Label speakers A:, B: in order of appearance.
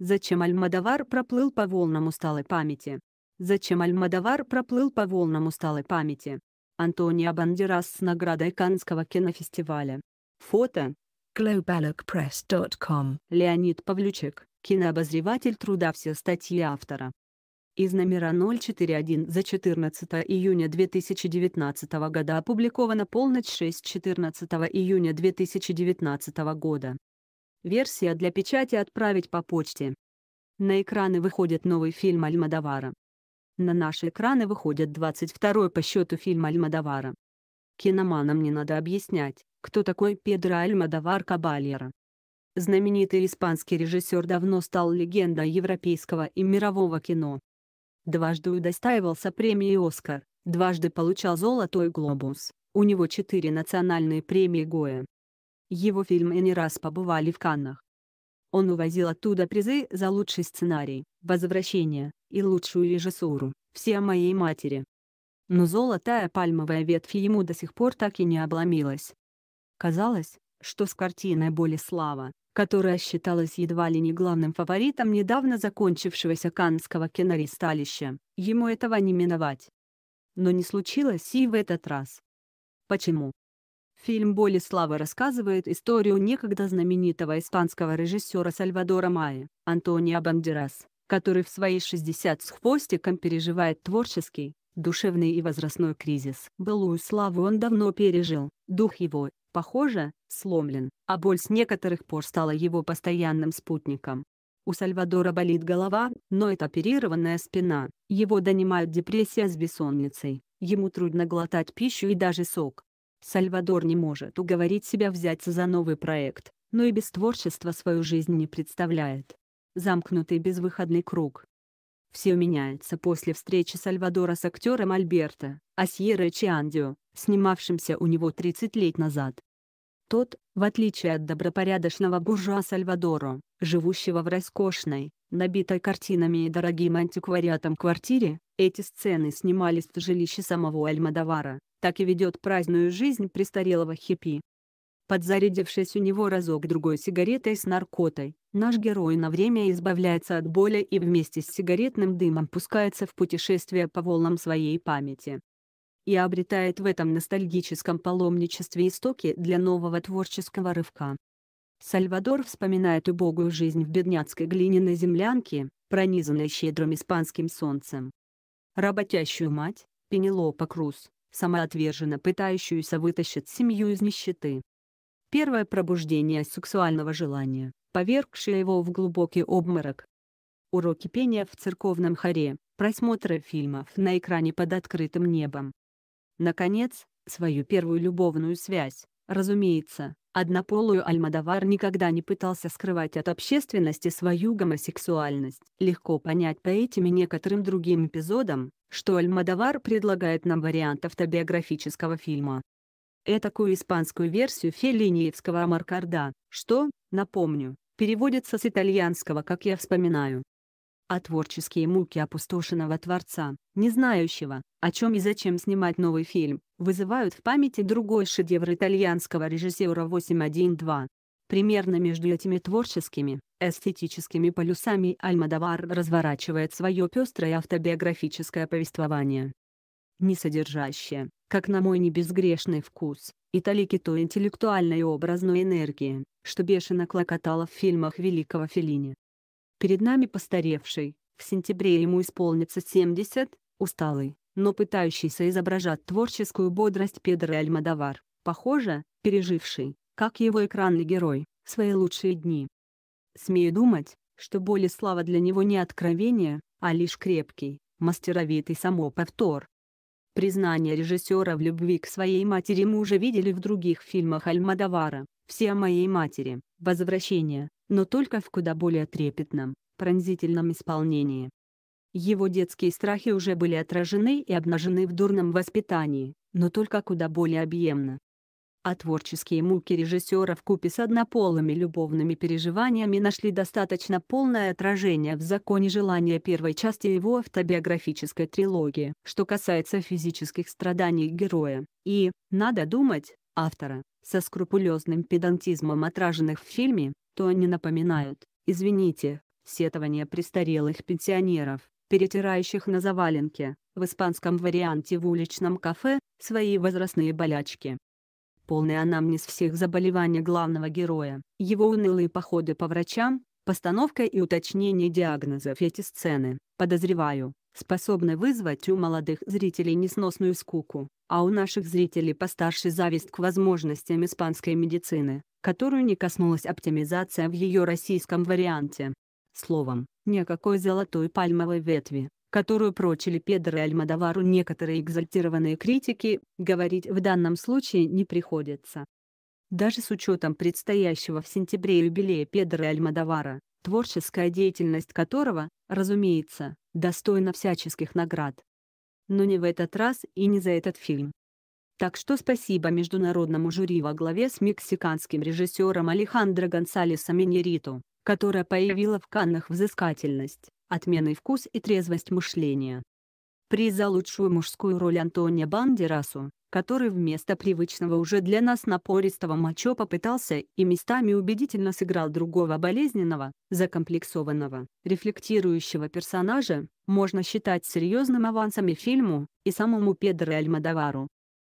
A: Зачем Альмадавар проплыл по волнам усталой памяти? Зачем Альмадавар проплыл по волнам усталой памяти? Антонио Бандерас с наградой Канского кинофестиваля. Фото. globalocpress.com Леонид Павлючек, кинообозреватель труда все статьи автора. Из номера 041 за 14 июня 2019 года опубликована полночь 6 14 июня 2019 года. Версия для печати отправить по почте. На экраны выходит новый фильм Альмадавара. На наши экраны выходит 22-й по счету фильм Альмадавара. Киноманам не надо объяснять, кто такой Педро Альмадавар Кабальера. Знаменитый испанский режиссер давно стал легендой европейского и мирового кино. Дважды удостаивался премии «Оскар», дважды получал «Золотой глобус», у него четыре национальные премии Гоя. Его фильмы не раз побывали в Каннах. Он увозил оттуда призы за лучший сценарий, возвращение и лучшую режиссуру, все о моей матери. Но золотая пальмовая ветвь ему до сих пор так и не обломилась. Казалось, что с картиной «Боли слава», которая считалась едва ли не главным фаворитом недавно закончившегося каннского киноресталища, ему этого не миновать. Но не случилось и в этот раз. Почему? Фильм «Боли славы» рассказывает историю некогда знаменитого испанского режиссера Сальвадора Майя, Антонио Бандерас, который в свои 60 с хвостиком переживает творческий, душевный и возрастной кризис. Былую славу он давно пережил, дух его, похоже, сломлен, а боль с некоторых пор стала его постоянным спутником. У Сальвадора болит голова, но это оперированная спина, его донимают депрессия с бессонницей, ему трудно глотать пищу и даже сок Сальвадор не может уговорить себя взяться за новый проект, но и без творчества свою жизнь не представляет. Замкнутый безвыходный круг. Все меняется после встречи Сальвадора с актером Альберто, Асьерой Чиандио, снимавшимся у него 30 лет назад. Тот, в отличие от добропорядочного буржуа Сальвадора, живущего в роскошной, набитой картинами и дорогим антиквариатом квартире, эти сцены снимались в жилище самого Альмадавара, так и ведет праздную жизнь престарелого хиппи. Подзарядившись у него разок-другой сигаретой с наркотой, наш герой на время избавляется от боли и вместе с сигаретным дымом пускается в путешествие по волнам своей памяти. И обретает в этом ностальгическом паломничестве истоки для нового творческого рывка. Сальвадор вспоминает убогую жизнь в бедняцкой глиняной землянке, пронизанной щедрым испанским солнцем, работящую мать, Пенелопа Круз, самоотверженно пытающуюся вытащить семью из нищеты. Первое пробуждение сексуального желания, повергшее его в глубокий обморок. Уроки пения в церковном хоре, просмотры фильмов на экране под открытым небом. Наконец, свою первую любовную связь, Разумеется, однополую Альмадовар никогда не пытался скрывать от общественности свою гомосексуальность. Легко понять по этим и некоторым другим эпизодам, что Альмадовар предлагает нам вариант автобиографического фильма. Этакую испанскую версию феллиниевского Амаркарда, что, напомню, переводится с итальянского «Как я вспоминаю» а творческие муки опустошенного творца, не знающего, о чем и зачем снимать новый фильм, вызывают в памяти другой шедевр итальянского режиссера 812. Примерно между этими творческими, эстетическими полюсами Альмадовар разворачивает свое пестрое автобиографическое повествование. Не содержащее, как на мой небезгрешный вкус, и той интеллектуальной и образной энергии, что бешено клокотало в фильмах великого Феллини. Перед нами постаревший, в сентябре ему исполнится 70, усталый, но пытающийся изображать творческую бодрость Педро Альмадовар, похоже, переживший, как его экранный герой, свои лучшие дни. Смею думать, что боль и слава для него не откровение, а лишь крепкий, мастеровитый самоповтор. Признание режиссера в любви к своей матери мы уже видели в других фильмах Альмадовара, «Все о моей матери», «Возвращение», но только в куда более трепетном, пронзительном исполнении. Его детские страхи уже были отражены и обнажены в дурном воспитании, но только куда более объемно. А творческие муки режиссера в купе с однополыми любовными переживаниями нашли достаточно полное отражение в «Законе желания» первой части его автобиографической трилогии. Что касается физических страданий героя, и, надо думать, автора, со скрупулезным педантизмом отраженных в фильме, то они напоминают, извините, сетование престарелых пенсионеров, перетирающих на заваленке, в испанском варианте в уличном кафе, свои возрастные болячки. Полный анамнез всех заболеваний главного героя, его унылые походы по врачам, постановка и уточнение диагнозов эти сцены, подозреваю, способны вызвать у молодых зрителей несносную скуку, а у наших зрителей постарше зависть к возможностям испанской медицины которую не коснулась оптимизация в ее российском варианте. Словом, никакой золотой пальмовой ветви, которую прочили Педро и Альмадовару некоторые экзальтированные критики, говорить в данном случае не приходится. Даже с учетом предстоящего в сентябре юбилея Педро и Альмадовара, творческая деятельность которого, разумеется, достойна всяческих наград. Но не в этот раз и не за этот фильм. Так что спасибо международному жюри во главе с мексиканским режиссером Алехандро Гонсалесом Минериту, которая появила в Каннах взыскательность, отменный вкус и трезвость мышления. Приз за лучшую мужскую роль Антония Бандерасу, который вместо привычного уже для нас напористого мачо попытался и местами убедительно сыграл другого болезненного, закомплексованного, рефлектирующего персонажа, можно считать серьезным авансом и фильму, и самому Педро Альмадовару,